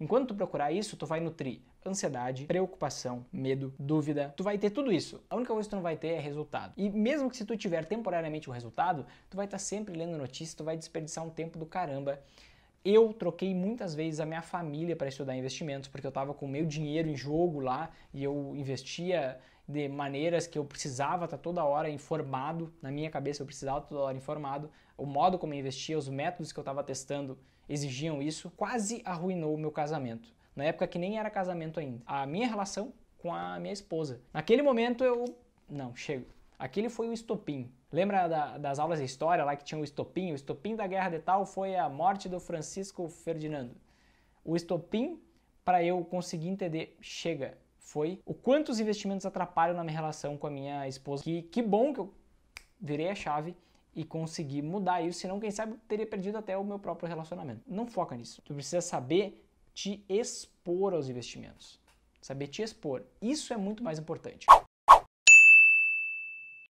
Enquanto tu procurar isso, tu vai nutrir ansiedade, preocupação, medo, dúvida, tu vai ter tudo isso. A única coisa que tu não vai ter é resultado. E mesmo que se tu tiver temporariamente o um resultado, tu vai estar tá sempre lendo notícias, tu vai desperdiçar um tempo do caramba eu troquei muitas vezes a minha família para estudar investimentos, porque eu estava com o meu dinheiro em jogo lá e eu investia de maneiras que eu precisava estar tá toda hora informado, na minha cabeça eu precisava estar toda hora informado, o modo como eu investia, os métodos que eu estava testando exigiam isso, quase arruinou o meu casamento. Na época que nem era casamento ainda. A minha relação com a minha esposa. Naquele momento eu. Não, chego Aquele foi o estopim. Lembra da, das aulas de história lá que tinha o estopim? O estopim da guerra de tal foi a morte do Francisco Ferdinando. O estopim, para eu conseguir entender, chega, foi o quanto os investimentos atrapalham na minha relação com a minha esposa. Que, que bom que eu virei a chave e consegui mudar isso, senão quem sabe teria perdido até o meu próprio relacionamento. Não foca nisso. Tu precisa saber te expor aos investimentos. Saber te expor. Isso é muito mais importante.